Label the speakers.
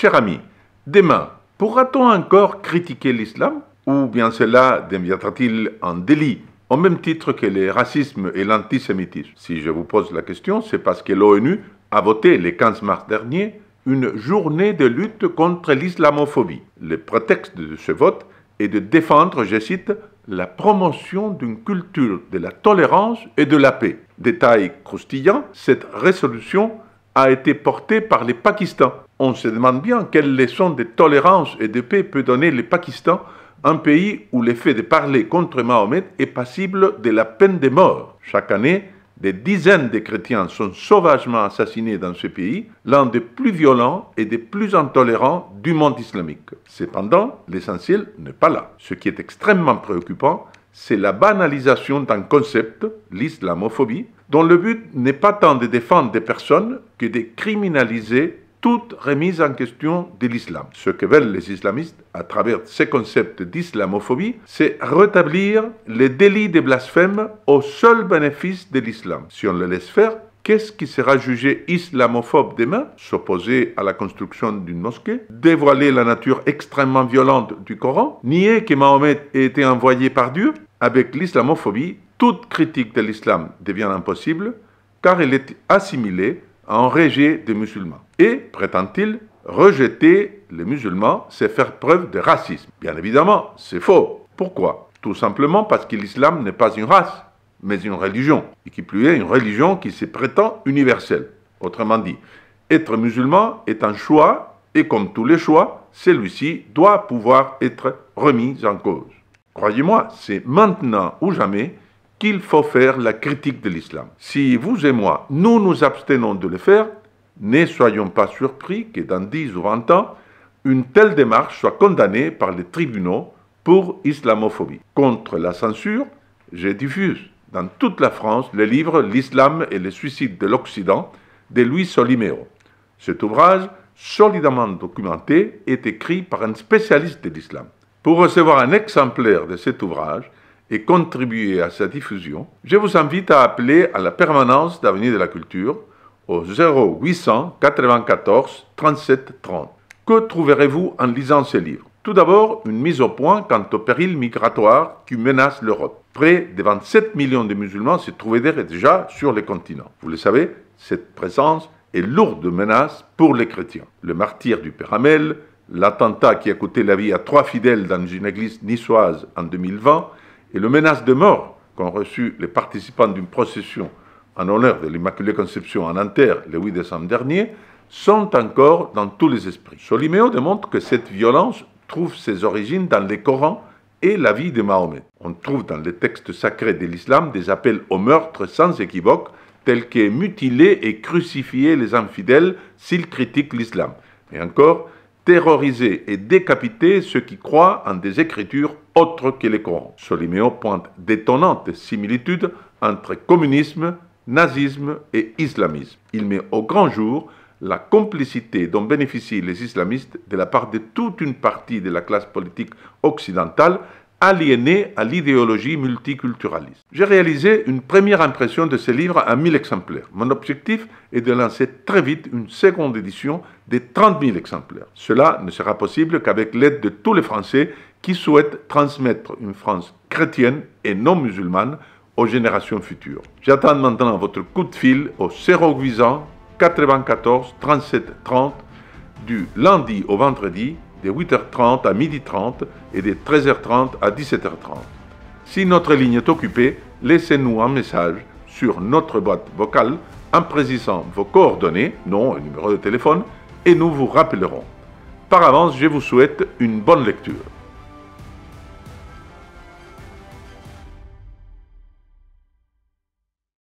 Speaker 1: Cher ami, demain, pourra-t-on encore critiquer l'islam Ou bien cela deviendra-t-il un délit au même titre que le racisme et l'antisémitisme Si je vous pose la question, c'est parce que l'ONU a voté le 15 mars dernier une journée de lutte contre l'islamophobie. Le prétexte de ce vote est de défendre, je cite, la promotion d'une culture de la tolérance et de la paix. Détail croustillant, cette résolution a été portée par les Pakistan, on se demande bien quelle leçon de tolérance et de paix peut donner le Pakistan, un pays où le fait de parler contre Mahomet est passible de la peine de mort. Chaque année, des dizaines de chrétiens sont sauvagement assassinés dans ce pays, l'un des plus violents et des plus intolérants du monde islamique. Cependant, l'essentiel n'est pas là. Ce qui est extrêmement préoccupant, c'est la banalisation d'un concept, l'islamophobie, dont le but n'est pas tant de défendre des personnes que de criminaliser toute remise en question de l'islam. Ce que veulent les islamistes à travers ces concepts d'islamophobie, c'est rétablir les délits de blasphème au seul bénéfice de l'islam. Si on le laisse faire, Qu'est-ce qui sera jugé islamophobe demain S'opposer à la construction d'une mosquée Dévoiler la nature extrêmement violente du Coran Nier que Mahomet ait été envoyé par Dieu Avec l'islamophobie, toute critique de l'islam devient impossible car elle est assimilée enrégé des musulmans. Et, prétend-il, rejeter les musulmans, c'est faire preuve de racisme. Bien évidemment, c'est faux. Pourquoi Tout simplement parce que l'islam n'est pas une race, mais une religion, et qui plus est une religion qui se prétend universelle. Autrement dit, être musulman est un choix, et comme tous les choix, celui-ci doit pouvoir être remis en cause. Croyez-moi, c'est maintenant ou jamais qu'il faut faire la critique de l'islam. Si vous et moi, nous nous abstenons de le faire, ne soyons pas surpris que dans 10 ou 20 ans, une telle démarche soit condamnée par les tribunaux pour islamophobie. Contre la censure, je diffuse dans toute la France le livre L'islam et le suicide de l'Occident de Louis soliméo Cet ouvrage, solidement documenté, est écrit par un spécialiste de l'islam. Pour recevoir un exemplaire de cet ouvrage, et contribuer à sa diffusion, je vous invite à appeler à la permanence d'Avenir de la Culture au 0800 94 37 30. Que trouverez-vous en lisant ce livre Tout d'abord, une mise au point quant au péril migratoire qui menace l'Europe. Près de 27 millions de musulmans se trouvaient déjà sur le continent. Vous le savez, cette présence est lourde de menaces pour les chrétiens. Le martyr du Père l'attentat qui a coûté la vie à trois fidèles dans une église niçoise en 2020, et le menace de mort qu'ont reçu les participants d'une procession en honneur de l'Immaculée Conception en Nanterre le 8 décembre dernier sont encore dans tous les esprits. Soliméo démontre que cette violence trouve ses origines dans les Corans et la vie de Mahomet. On trouve dans les textes sacrés de l'islam des appels au meurtre sans équivoque, tels que mutiler et crucifier les infidèles s'ils critiquent l'islam. Et encore, terroriser et décapiter ceux qui croient en des écritures autres que les Corans. Soliméo pointe d'étonnantes similitudes entre communisme, nazisme et islamisme. Il met au grand jour la complicité dont bénéficient les islamistes de la part de toute une partie de la classe politique occidentale aliéné à l'idéologie multiculturaliste. J'ai réalisé une première impression de ce livre à 1000 exemplaires. Mon objectif est de lancer très vite une seconde édition de 30 000 exemplaires. Cela ne sera possible qu'avec l'aide de tous les Français qui souhaitent transmettre une France chrétienne et non musulmane aux générations futures. J'attends maintenant votre coup de fil au 0800 94 37 30 du lundi au vendredi de 8h30 à 12h30 et de 13h30 à 17h30. Si notre ligne est occupée, laissez-nous un message sur notre boîte vocale en précisant vos coordonnées, nom et numéro de téléphone, et nous vous rappellerons. Par avance, je vous souhaite une bonne lecture.